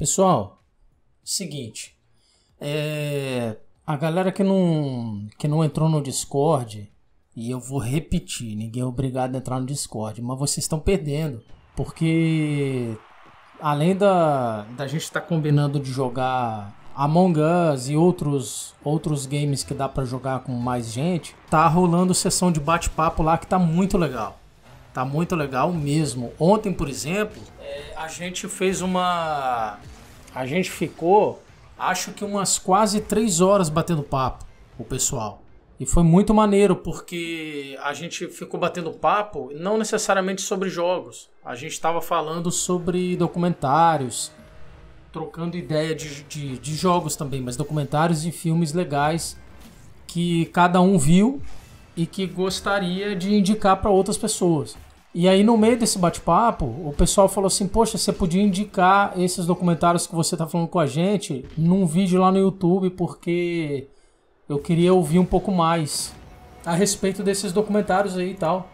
Pessoal, seguinte. É, a galera que não, que não entrou no Discord, e eu vou repetir, ninguém é obrigado a entrar no Discord, mas vocês estão perdendo. Porque além da, da gente estar tá combinando de jogar Among Us e outros, outros games que dá para jogar com mais gente, tá rolando sessão de bate-papo lá que tá muito legal. Tá muito legal mesmo. Ontem, por exemplo, é, a gente fez uma a gente ficou, acho que umas quase três horas batendo papo, o pessoal. E foi muito maneiro, porque a gente ficou batendo papo, não necessariamente sobre jogos. A gente estava falando sobre documentários, trocando ideia de, de, de, jogos também, mas documentários e filmes legais que cada um viu e que gostaria de indicar para outras pessoas. E aí, no meio desse bate-papo, o pessoal falou assim: Poxa, você podia indicar esses documentários que você está falando com a gente num vídeo lá no YouTube, porque eu queria ouvir um pouco mais a respeito desses documentários aí e tal.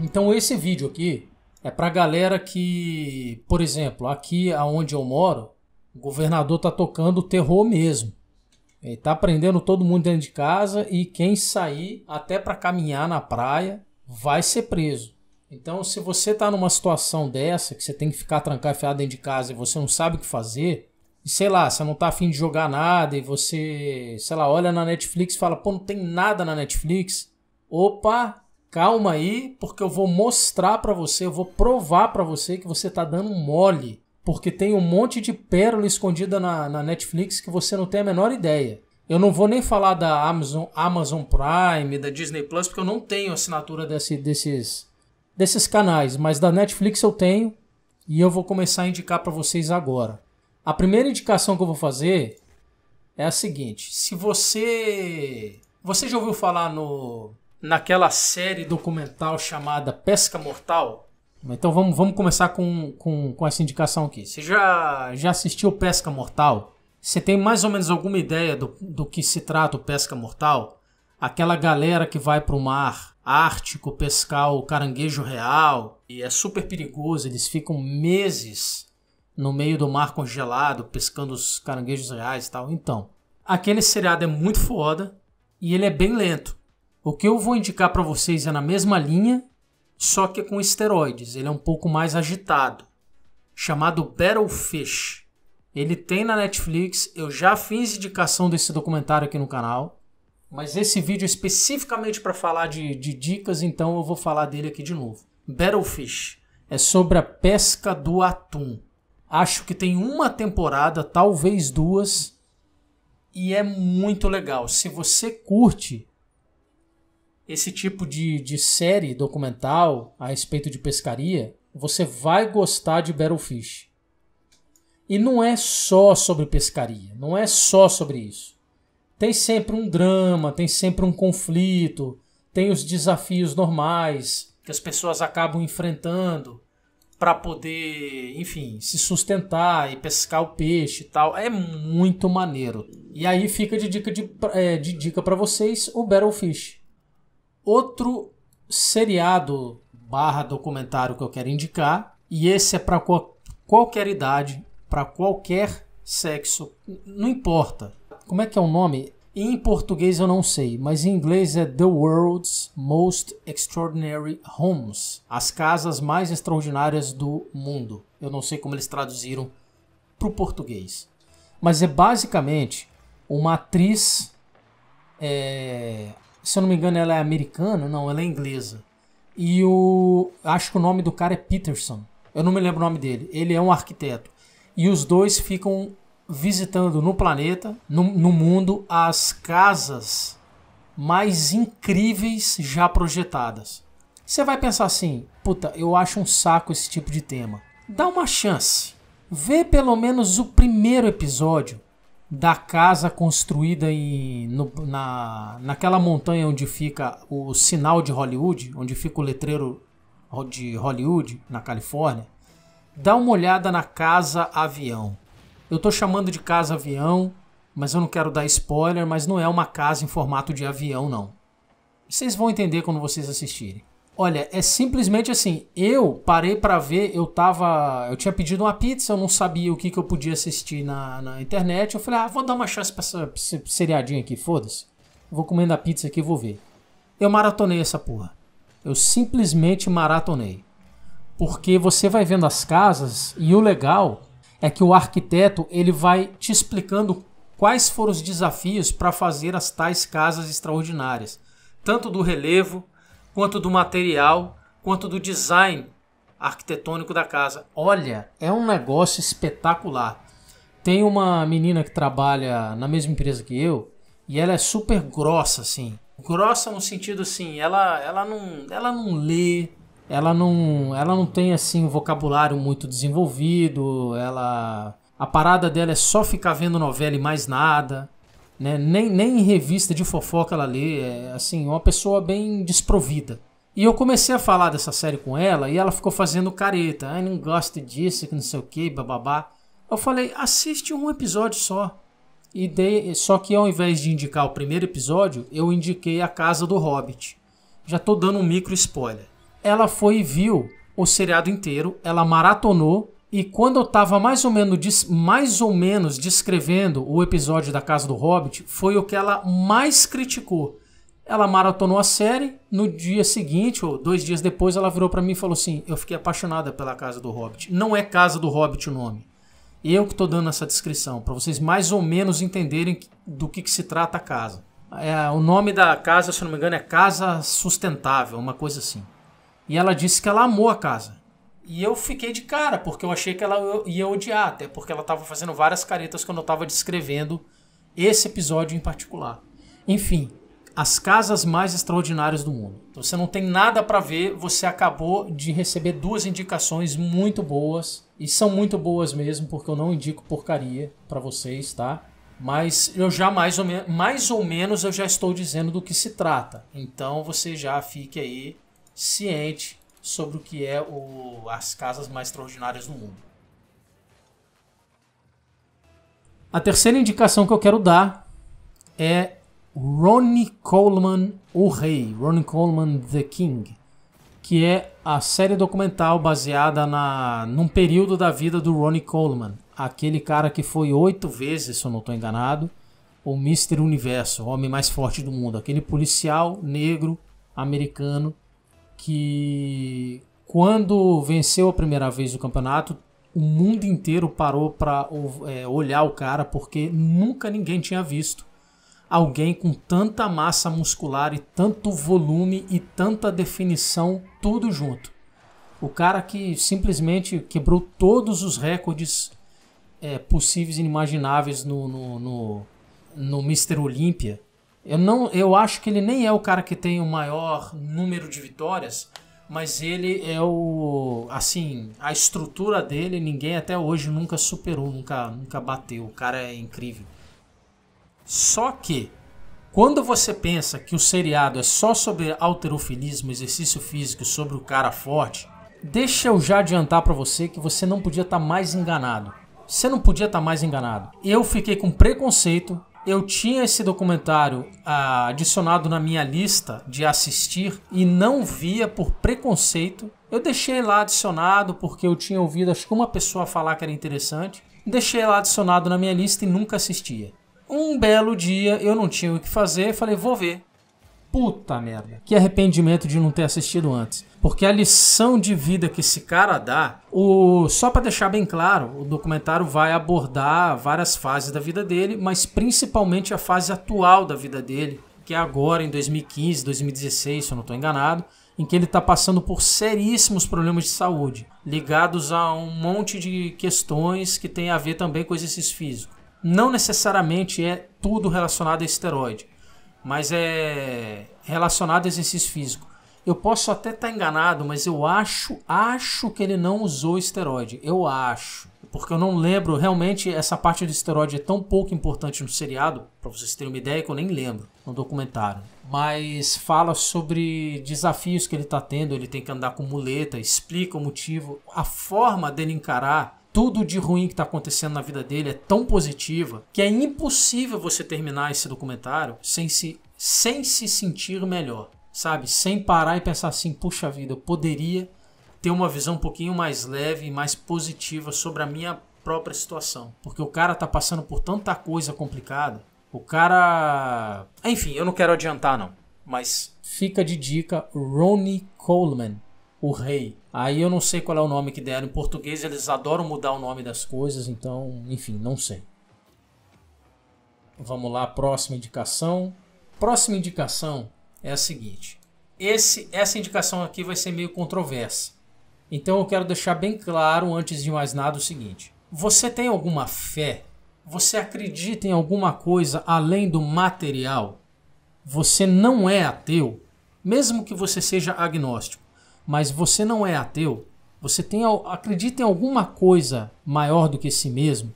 Então, esse vídeo aqui é pra galera que, por exemplo, aqui aonde eu moro, o governador tá tocando terror mesmo. Ele tá prendendo todo mundo dentro de casa e quem sair até para caminhar na praia vai ser preso. Então, se você está numa situação dessa, que você tem que ficar trancado, fiado dentro de casa e você não sabe o que fazer, e sei lá, você não está afim de jogar nada e você, sei lá, olha na Netflix e fala, pô, não tem nada na Netflix. Opa, calma aí, porque eu vou mostrar para você, eu vou provar para você que você está dando mole. Porque tem um monte de pérola escondida na, na Netflix que você não tem a menor ideia. Eu não vou nem falar da Amazon, Amazon Prime, da Disney Plus, porque eu não tenho assinatura desse, desses desses canais, mas da Netflix eu tenho e eu vou começar a indicar para vocês agora. A primeira indicação que eu vou fazer é a seguinte: se você você já ouviu falar no naquela série documental chamada Pesca Mortal? Então vamos, vamos começar com, com, com essa indicação aqui. Você já, já assistiu Pesca Mortal? Você tem mais ou menos alguma ideia do, do que se trata o Pesca Mortal? Aquela galera que vai para o mar ártico pescar o caranguejo real e é super perigoso, eles ficam meses no meio do mar congelado pescando os caranguejos reais e tal. Então, aquele seriado é muito foda e ele é bem lento. O que eu vou indicar para vocês é na mesma linha, só que com esteroides. Ele é um pouco mais agitado, chamado Battlefish. Ele tem na Netflix. Eu já fiz indicação desse documentário aqui no canal. Mas esse vídeo é especificamente para falar de, de dicas, então eu vou falar dele aqui de novo. Battlefish é sobre a pesca do atum. Acho que tem uma temporada, talvez duas, e é muito legal. Se você curte esse tipo de, de série documental a respeito de pescaria, você vai gostar de Battlefish. E não é só sobre pescaria, não é só sobre isso. Tem sempre um drama, tem sempre um conflito, tem os desafios normais que as pessoas acabam enfrentando para poder, enfim, se sustentar e pescar o peixe e tal. É muito maneiro. E aí fica de dica de, é, de dica para vocês o Battlefish. Outro seriado barra documentário que eu quero indicar e esse é para qualquer idade, para qualquer sexo, não importa. Como é que é o nome? Em português eu não sei, mas em inglês é The World's Most Extraordinary Homes As Casas Mais Extraordinárias do Mundo. Eu não sei como eles traduziram para o português. Mas é basicamente uma atriz. É, se eu não me engano, ela é americana? Não, ela é inglesa. E o. Acho que o nome do cara é Peterson. Eu não me lembro o nome dele. Ele é um arquiteto. E os dois ficam visitando no planeta, no, no mundo, as casas mais incríveis já projetadas. Você vai pensar assim, puta, eu acho um saco esse tipo de tema. Dá uma chance. Vê pelo menos o primeiro episódio da casa construída em, no, na, naquela montanha onde fica o sinal de Hollywood, onde fica o letreiro de Hollywood, na Califórnia. Dá uma olhada na casa avião. Eu estou chamando de casa avião, mas eu não quero dar spoiler, mas não é uma casa em formato de avião, não. Vocês vão entender quando vocês assistirem. Olha, é simplesmente assim, eu parei para ver, eu tava, eu tinha pedido uma pizza, eu não sabia o que, que eu podia assistir na, na internet, eu falei, ah, vou dar uma chance pra essa, seriadinha aqui, foda-se. Vou comendo a pizza aqui e vou ver. Eu maratonei essa porra. Eu simplesmente maratonei. Porque você vai vendo as casas e o legal é que o arquiteto ele vai te explicando quais foram os desafios para fazer as tais casas extraordinárias, tanto do relevo, quanto do material, quanto do design arquitetônico da casa. Olha, é um negócio espetacular. Tem uma menina que trabalha na mesma empresa que eu e ela é super grossa assim. Grossa no sentido assim, ela ela não ela não lê, ela não, ela não tem assim um vocabulário muito desenvolvido, ela a parada dela é só ficar vendo novela e mais nada, né? Nem nem em revista de fofoca ela lê, é assim, uma pessoa bem desprovida. E eu comecei a falar dessa série com ela e ela ficou fazendo careta, ai, não gosto disso, que não sei o que, bababá. Eu falei, assiste um episódio só. E dei, só que ao invés de indicar o primeiro episódio, eu indiquei a casa do Hobbit. Já tô dando um micro spoiler ela foi e viu o seriado inteiro, ela maratonou e quando eu estava mais ou menos mais ou menos descrevendo o episódio da Casa do Hobbit, foi o que ela mais criticou. Ela maratonou a série, no dia seguinte ou dois dias depois ela virou para mim e falou assim: "Eu fiquei apaixonada pela Casa do Hobbit. Não é Casa do Hobbit o nome. Eu que estou dando essa descrição para vocês mais ou menos entenderem do que, que se trata a casa. É, o nome da casa, se não me engano, é Casa Sustentável, uma coisa assim. E ela disse que ela amou a casa. E eu fiquei de cara, porque eu achei que ela ia odiar, até porque ela estava fazendo várias caretas quando eu estava descrevendo esse episódio em particular. Enfim, as casas mais extraordinárias do mundo. Então, você não tem nada para ver, você acabou de receber duas indicações muito boas e são muito boas mesmo, porque eu não indico porcaria para vocês, tá? Mas eu já mais ou, mais ou menos eu já estou dizendo do que se trata. Então você já fique aí ciente sobre o que é o, as casas mais extraordinárias do mundo. A terceira indicação que eu quero dar é Ronnie Coleman, o Rei, Ronnie Coleman, The King, que é a série documental baseada na, num período da vida do Ronnie Coleman, aquele cara que foi oito vezes, se eu não estou enganado, o Mr. Universo, o homem mais forte do mundo, aquele policial negro americano que quando venceu a primeira vez o campeonato, o mundo inteiro parou para é, olhar o cara porque nunca ninguém tinha visto alguém com tanta massa muscular e tanto volume e tanta definição, tudo junto. O cara que simplesmente quebrou todos os recordes é, possíveis e inimagináveis no, no, no, no Mr. Olímpia eu, não, eu acho que ele nem é o cara que tem o maior número de vitórias, mas ele é o. Assim, a estrutura dele ninguém até hoje nunca superou, nunca, nunca bateu. O cara é incrível. Só que, quando você pensa que o seriado é só sobre alterofilismo, exercício físico, sobre o cara forte, deixa eu já adiantar para você que você não podia estar tá mais enganado. Você não podia estar tá mais enganado. Eu fiquei com preconceito eu tinha esse documentário ah, adicionado na minha lista de assistir e não via por preconceito. Eu deixei lá adicionado porque eu tinha ouvido acho que uma pessoa falar que era interessante. Deixei lá adicionado na minha lista e nunca assistia. Um belo dia eu não tinha o que fazer, falei, vou ver. Puta merda. Que arrependimento de não ter assistido antes. Porque a lição de vida que esse cara dá, o só para deixar bem claro, o documentário vai abordar várias fases da vida dele, mas principalmente a fase atual da vida dele, que é agora em 2015, 2016, se eu não estou enganado, em que ele está passando por seríssimos problemas de saúde, ligados a um monte de questões que tem a ver também com exercício físico. Não necessariamente é tudo relacionado a esteroide mas é relacionado a exercício físico. Eu posso até estar tá enganado, mas eu acho, acho que ele não usou esteroide. Eu acho. Porque eu não lembro, realmente, essa parte do esteroide é tão pouco importante no seriado, para vocês terem uma ideia, que eu nem lembro no documentário. Mas fala sobre desafios que ele está tendo, ele tem que andar com muleta, explica o motivo, a forma dele encarar tudo de ruim que está acontecendo na vida dele é tão positiva que é impossível você terminar esse documentário sem se, sem se sentir melhor, sabe? Sem parar e pensar assim: puxa vida, eu poderia ter uma visão um pouquinho mais leve e mais positiva sobre a minha própria situação. Porque o cara tá passando por tanta coisa complicada. O cara. Enfim, eu não quero adiantar, não. Mas fica de dica: Ronnie Coleman o rei. Aí eu não sei qual é o nome que deram. Em português eles adoram mudar o nome das coisas, então, enfim, não sei. Vamos lá, próxima indicação. Próxima indicação é a seguinte. Esse, essa indicação aqui vai ser meio controversa. Então eu quero deixar bem claro, antes de mais nada, o seguinte: você tem alguma fé? Você acredita em alguma coisa além do material? Você não é ateu, mesmo que você seja agnóstico mas você não é ateu, você tem, acredita em alguma coisa maior do que si mesmo,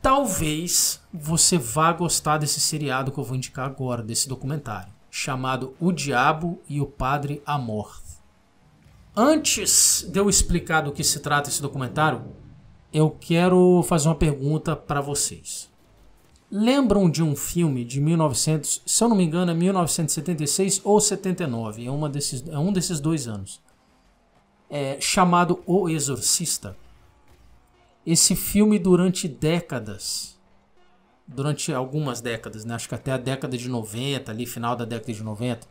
talvez você vá gostar desse seriado que eu vou indicar agora, desse documentário, chamado O Diabo e o Padre Amor. Antes de eu explicar do que se trata esse documentário, eu quero fazer uma pergunta para vocês. Lembram de um filme de 1900, se eu não me engano, é 1976 ou 79, é, uma desses, é um desses dois anos, é, chamado O Exorcista. Esse filme, durante décadas, durante algumas décadas, né, acho que até a década de 90, ali, final da década de 90,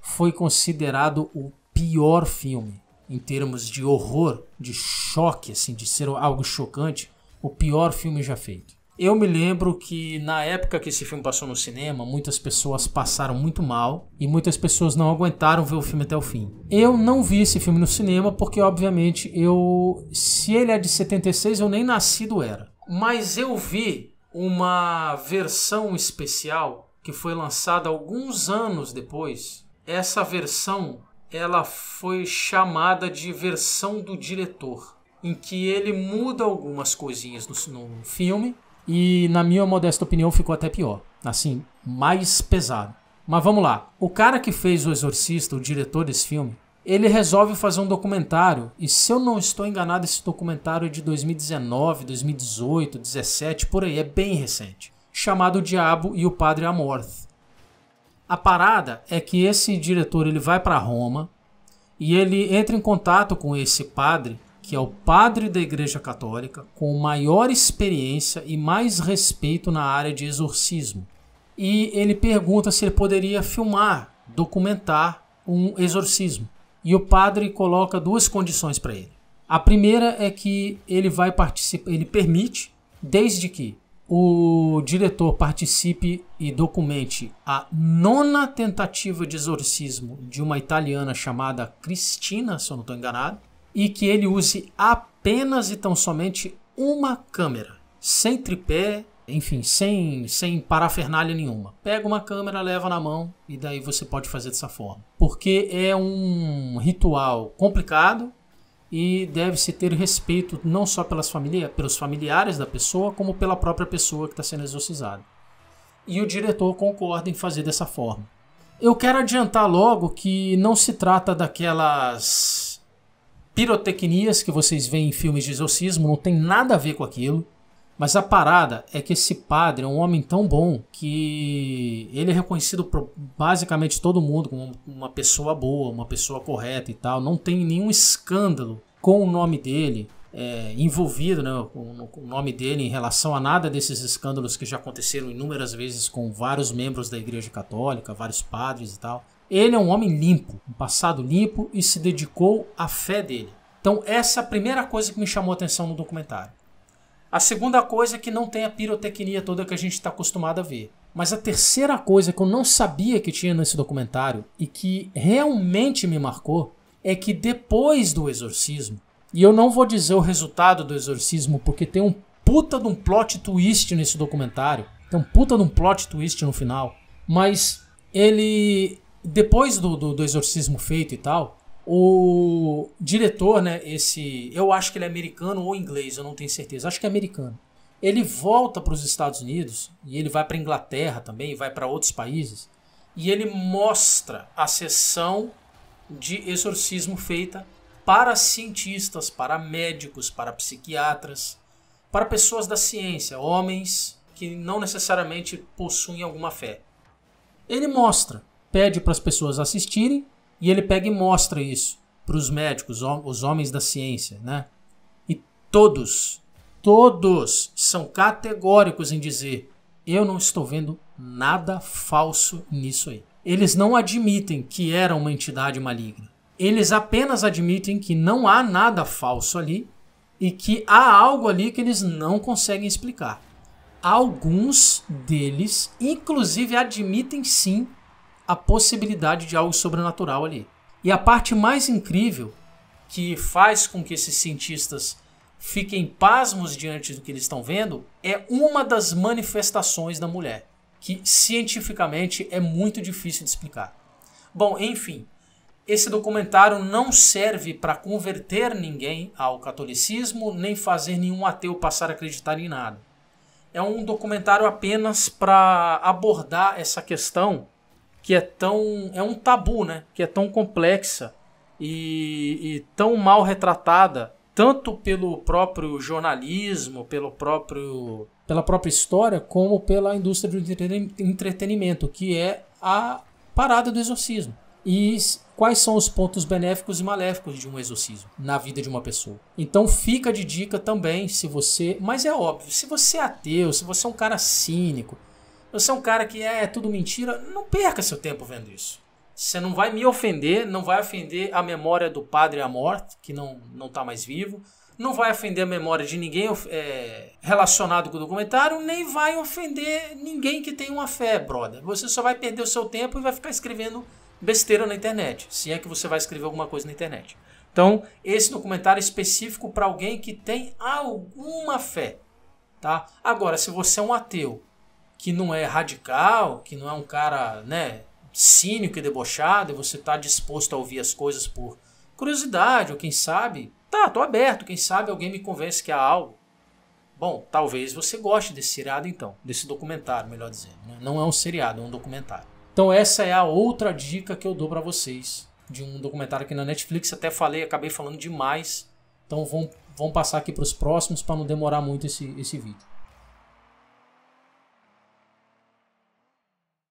foi considerado o pior filme em termos de horror, de choque, assim, de ser algo chocante, o pior filme já feito. Eu me lembro que na época que esse filme passou no cinema, muitas pessoas passaram muito mal e muitas pessoas não aguentaram ver o filme até o fim. Eu não vi esse filme no cinema porque, obviamente, eu. Se ele é de 76, eu nem nascido era. Mas eu vi uma versão especial que foi lançada alguns anos depois. Essa versão ela foi chamada de versão do diretor, em que ele muda algumas coisinhas no, no filme e, na minha modesta opinião, ficou até pior. Assim, mais pesado. Mas vamos lá. O cara que fez O Exorcista, o diretor desse filme, ele resolve fazer um documentário. E se eu não estou enganado, esse documentário é de 2019, 2018, 2017, por aí, é bem recente. Chamado O Diabo e o Padre Amorth. A parada é que esse diretor ele vai para Roma e ele entra em contato com esse padre que é o padre da Igreja Católica com maior experiência e mais respeito na área de exorcismo. E ele pergunta se ele poderia filmar, documentar um exorcismo. E o padre coloca duas condições para ele. A primeira é que ele vai participar, ele permite, desde que o diretor participe e documente a nona tentativa de exorcismo de uma italiana chamada Cristina, se eu não estou enganado, e que ele use apenas e tão somente uma câmera, sem tripé, enfim, sem, sem parafernália nenhuma. Pega uma câmera, leva na mão e daí você pode fazer dessa forma. Porque é um ritual complicado e deve-se ter respeito não só pelas família, pelos familiares da pessoa, como pela própria pessoa que está sendo exorcizada. E o diretor concorda em fazer dessa forma. Eu quero adiantar logo que não se trata daquelas pirotecnias que vocês veem em filmes de exorcismo não tem nada a ver com aquilo. Mas a parada é que esse padre é um homem tão bom que ele é reconhecido por basicamente todo mundo como uma pessoa boa, uma pessoa correta e tal. Não tem nenhum escândalo com o nome dele é, envolvido, né, com o nome dele em relação a nada desses escândalos que já aconteceram inúmeras vezes com vários membros da Igreja Católica, vários padres e tal. Ele é um homem limpo, um passado limpo e se dedicou à fé dele. Então, essa é a primeira coisa que me chamou a atenção no documentário. A segunda coisa é que não tem a pirotecnia toda que a gente está acostumado a ver. Mas a terceira coisa que eu não sabia que tinha nesse documentário e que realmente me marcou é que depois do exorcismo, e eu não vou dizer o resultado do exorcismo porque tem um puta de um plot twist nesse documentário, tem um puta de um plot twist no final, mas ele depois do, do, do, exorcismo feito e tal, o diretor, né, esse, eu acho que ele é americano ou inglês, eu não tenho certeza, acho que é americano. Ele volta para os Estados Unidos e ele vai para Inglaterra também, vai para outros países e ele mostra a sessão de exorcismo feita para cientistas, para médicos, para psiquiatras, para pessoas da ciência, homens que não necessariamente possuem alguma fé. Ele mostra pede para as pessoas assistirem e ele pega e mostra isso para os médicos, os homens da ciência, né? E todos, todos são categóricos em dizer: eu não estou vendo nada falso nisso aí. Eles não admitem que era uma entidade maligna. Eles apenas admitem que não há nada falso ali e que há algo ali que eles não conseguem explicar. Alguns deles, inclusive, admitem sim a possibilidade de algo sobrenatural ali. E a parte mais incrível que faz com que esses cientistas fiquem pasmos diante do que eles estão vendo é uma das manifestações da mulher, que cientificamente é muito difícil de explicar. Bom, enfim, esse documentário não serve para converter ninguém ao catolicismo, nem fazer nenhum ateu passar a acreditar em nada. É um documentário apenas para abordar essa questão que é tão. é um tabu, né? Que é tão complexa e, e tão mal retratada, tanto pelo próprio jornalismo, pelo próprio. pela própria história, como pela indústria do entretenimento, que é a parada do exorcismo. E quais são os pontos benéficos e maléficos de um exorcismo na vida de uma pessoa. Então fica de dica também, se você. Mas é óbvio, se você é ateu, se você é um cara cínico, você é um cara que é, é tudo mentira, não perca seu tempo vendo isso. Você não vai me ofender, não vai ofender a memória do padre à morte, que não não está mais vivo, não vai ofender a memória de ninguém é, relacionado com o documentário, nem vai ofender ninguém que tem uma fé, brother. Você só vai perder o seu tempo e vai ficar escrevendo besteira na internet, se é que você vai escrever alguma coisa na internet. Então, esse documentário é específico para alguém que tem alguma fé, tá? Agora, se você é um ateu que não é radical, que não é um cara, né, cínico e debochado, e você está disposto a ouvir as coisas por curiosidade, ou quem sabe, tá, tô aberto, quem sabe alguém me convence que há algo. Bom, talvez você goste desse seriado então, desse documentário, melhor dizendo. Né? Não é um seriado, é um documentário. Então essa é a outra dica que eu dou para vocês de um documentário aqui na Netflix. Até falei, acabei falando demais. Então vão, vão passar aqui para os próximos para não demorar muito esse, esse vídeo.